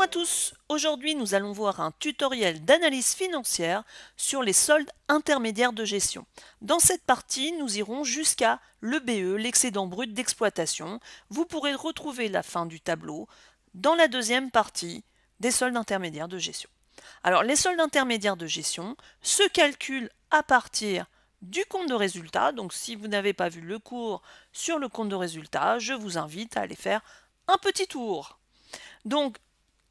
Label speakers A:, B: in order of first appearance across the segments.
A: Bonjour à tous, aujourd'hui nous allons voir un tutoriel d'analyse financière sur les soldes intermédiaires de gestion. Dans cette partie, nous irons jusqu'à le BE, l'excédent brut d'exploitation. Vous pourrez retrouver la fin du tableau dans la deuxième partie des soldes intermédiaires de gestion. Alors les soldes intermédiaires de gestion se calculent à partir du compte de résultat. Donc si vous n'avez pas vu le cours sur le compte de résultat, je vous invite à aller faire un petit tour. Donc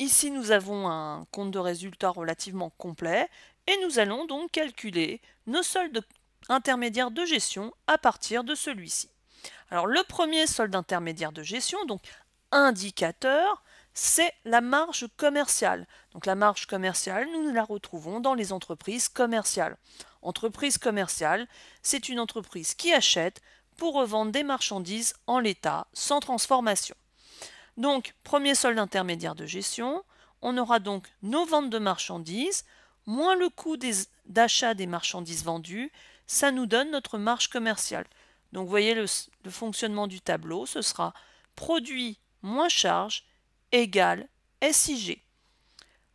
A: Ici, nous avons un compte de résultat relativement complet et nous allons donc calculer nos soldes intermédiaires de gestion à partir de celui-ci. Alors le premier solde intermédiaire de gestion, donc indicateur, c'est la marge commerciale. Donc la marge commerciale, nous la retrouvons dans les entreprises commerciales. Entreprise commerciale, c'est une entreprise qui achète pour revendre des marchandises en l'état, sans transformation. Donc, premier solde intermédiaire de gestion, on aura donc nos ventes de marchandises, moins le coût d'achat des, marchandises vendues, ça nous donne notre marge commerciale. Donc vous voyez le, le, fonctionnement du tableau, ce sera produit moins charge égale SIG.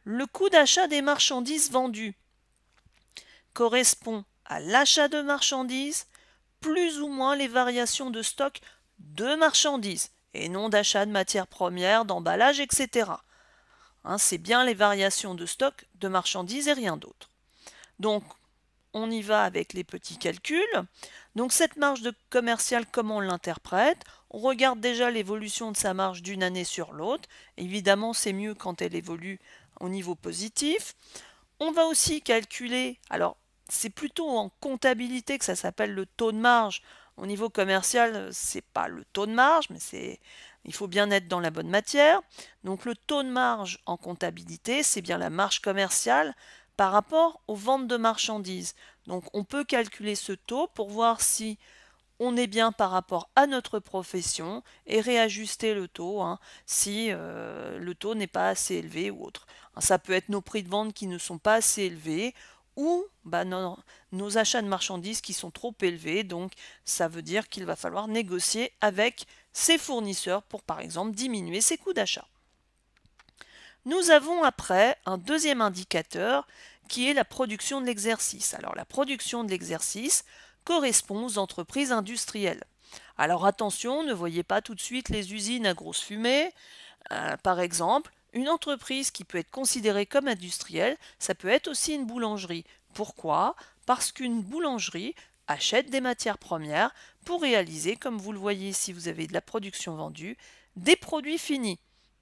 A: Le coût d'achat des marchandises vendues correspond à l'achat de marchandises plus ou moins les variations de stock de marchandises et non d'achat de matières premières, d'emballage, etc. Hein, c'est bien les variations de stock de marchandises et rien d'autre. Donc, on y va avec les petits calculs. Donc, cette marge de commercial, comment on l'interprète On regarde déjà l'évolution de sa marge d'une année sur l'autre. Évidemment, c'est mieux quand elle évolue au niveau positif. On va aussi calculer, alors c'est plutôt en comptabilité que ça s'appelle le taux de marge. Au niveau commercial, c'est pas le taux de marge, mais c'est il faut bien être dans la bonne matière. Donc le taux de marge en comptabilité, c'est bien la marge commerciale par rapport aux ventes de marchandises. Donc on peut calculer ce taux pour voir si on est bien par rapport à notre profession et réajuster le taux hein, si euh, le taux n'est pas assez élevé ou autre. Ça peut être nos prix de vente qui ne sont pas assez élevés ou bah nos achats de marchandises qui sont trop élevés. Donc ça veut dire qu'il va falloir négocier avec ses fournisseurs pour par exemple diminuer ses coûts d'achat. Nous avons après un deuxième indicateur qui est la production de l'exercice. Alors la production de l'exercice correspond aux entreprises industrielles. Alors attention, ne voyez pas tout de suite les usines à grosse fumée. Euh, par exemple, une entreprise qui peut être considérée comme industrielle, ça peut être aussi une boulangerie. Pourquoi Parce qu'une boulangerie achète des matières premières pour réaliser, comme vous le voyez si vous avez de la production vendue, des produits finis.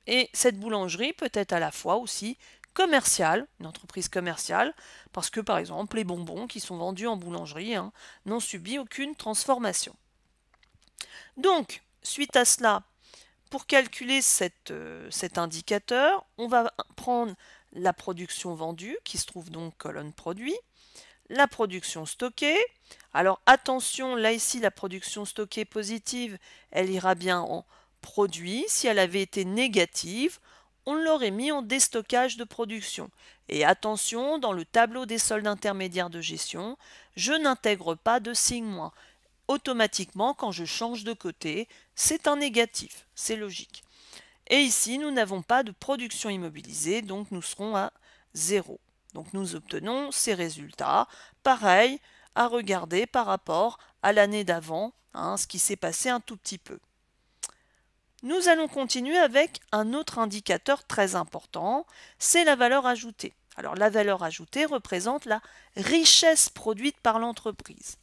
A: Et cette boulangerie peut être à la fois aussi commerciale, une entreprise commerciale, parce que par exemple les bonbons qui sont vendus en boulangerie hein, n'ont subi aucune transformation. Donc, suite à cela, pour calculer euh, cet indicateur, on va prendre la production vendue, qui se trouve donc colonne produit, la production stockée. Alors attention, là ici, la production stockée positive, elle ira bien en produit. Si elle avait été négative, on l'aurait mis en déstockage de production. Et attention, dans le tableau des soldes intermédiaires de gestion, je n'intègre pas de signe moins automatiquement quand je change de côté, c'est un négatif, c'est logique. Et ici, nous n'avons pas de production immobilisée, donc nous serons à zéro. Donc nous obtenons ces résultats, pareil, à regarder par rapport à l'année d'avant, hein, ce qui s'est passé un tout petit peu. Nous allons continuer avec un autre indicateur très important, c'est la valeur ajoutée. Alors la valeur ajoutée représente la richesse produite par l'entreprise.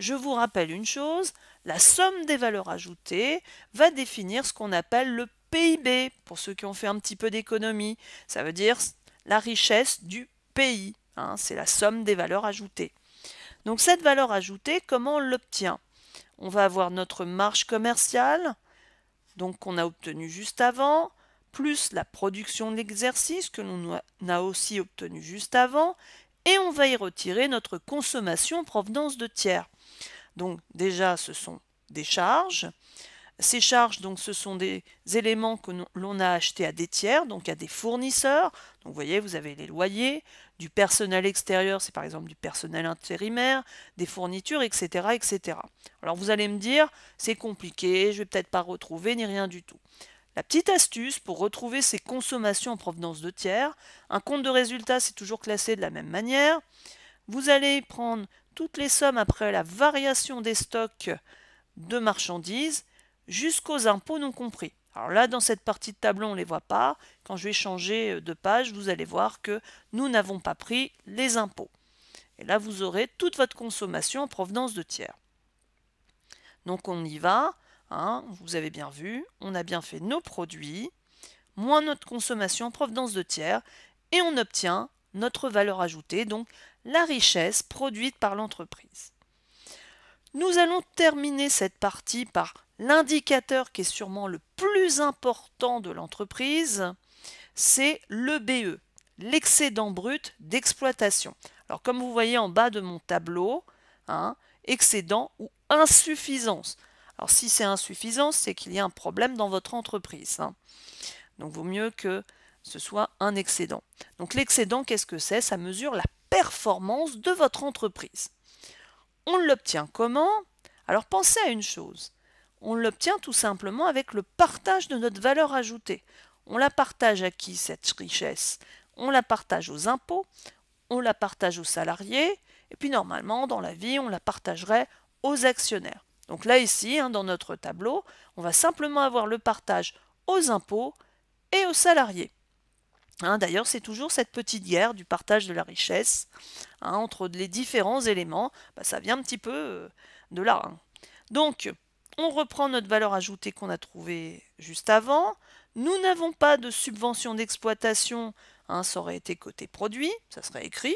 A: Je vous rappelle une chose, la somme des valeurs ajoutées va définir ce qu'on appelle le PIB, pour ceux qui ont fait un petit peu d'économie. Ça veut dire la richesse du pays, hein, c'est la somme des valeurs ajoutées. Donc cette valeur ajoutée, comment on l'obtient On va avoir notre marge commerciale, donc qu'on a obtenue juste avant, plus la production de l'exercice que l'on a aussi obtenue juste avant, et on va y retirer notre consommation provenance de tiers. Donc déjà, ce sont des charges. Ces charges, donc, ce sont des éléments que l'on a achetés à des tiers, donc à des fournisseurs. Donc, vous voyez, vous avez les loyers, du personnel extérieur, c'est par exemple du personnel intérimaire, des fournitures, etc., Alors, vous allez me dire, c'est compliqué, je vais peut-être pas retrouver, ni rien du tout. La petite astuce pour retrouver ses consommations en provenance de tiers, un compte de résultat c'est toujours classé de la même manière. Vous allez prendre toutes les sommes après la variation des stocks de marchandises jusqu'aux impôts non compris. Alors là, dans cette partie de tableau, on ne les voit pas. Quand je vais changer de page, vous allez voir que nous n'avons pas pris les impôts. Et là, vous aurez toute votre consommation en provenance de tiers. Donc on y va. Hein, vous avez bien vu, on a bien fait nos produits, moins notre consommation en provenance de tiers, et on obtient notre valeur ajoutée, donc la richesse produite par l'entreprise. Nous allons terminer cette partie par l'indicateur qui est sûrement le plus important de l'entreprise, c'est le BE, l'excédent brut d'exploitation. Alors comme vous voyez en bas de mon tableau, hein, excédent ou insuffisance. Alors si c'est insuffisant, c'est qu'il y a un problème dans votre entreprise. Hein. Donc vaut mieux que ce soit un excédent. Donc l'excédent, qu'est-ce que c'est Ça mesure la performance de votre entreprise. On l'obtient comment Alors pensez à une chose. On l'obtient tout simplement avec le partage de notre valeur ajoutée. On la partage à qui cette richesse On la partage aux impôts, on la partage aux salariés, et puis normalement dans la vie on la partagerait aux actionnaires. Donc là, ici, hein, dans notre tableau, on va simplement avoir le partage aux impôts et aux salariés. Hein, d'ailleurs, c'est toujours cette petite guerre du partage de la richesse hein, entre les différents éléments. Bah, ça vient un petit peu euh, de là. Donc, on reprend notre valeur ajoutée qu'on a trouvée juste avant. Nous n'avons pas de subvention d'exploitation, ça aurait été côté produit, ça serait écrit.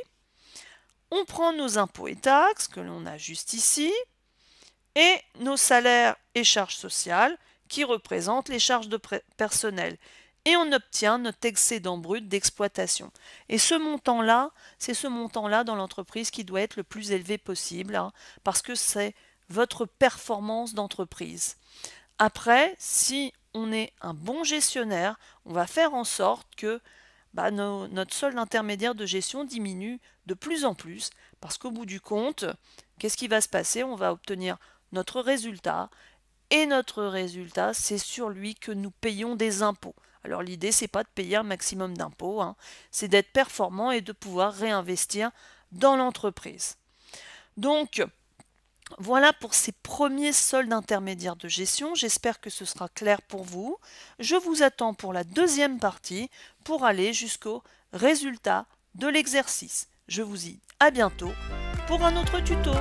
A: On prend nos impôts et taxes que l'on a juste ici et nos salaires et charges sociales qui représentent les charges de personnel. Et on obtient notre excédent brut d'exploitation. Et ce montant-là, c'est ce montant-là dans l'entreprise qui doit être le plus élevé possible, hein, parce que c'est votre performance d'entreprise. Après, si on est un bon gestionnaire, on va faire en sorte que bah, notre solde intermédiaire de gestion diminue de plus en plus, parce qu'au bout du compte, qu'est-ce qui va se passer On va obtenir notre résultat, et notre résultat, c'est sur lui que nous payons des impôts. Alors l'idée, c'est pas de payer un maximum d'impôts, hein. c'est d'être performant et de pouvoir réinvestir dans l'entreprise. Donc, voilà pour ces premiers soldes intermédiaires de gestion. J'espère que ce sera clair pour vous. Je vous attends pour la deuxième partie pour aller jusqu'au résultat de l'exercice. Je vous dis à bientôt pour un autre tuto.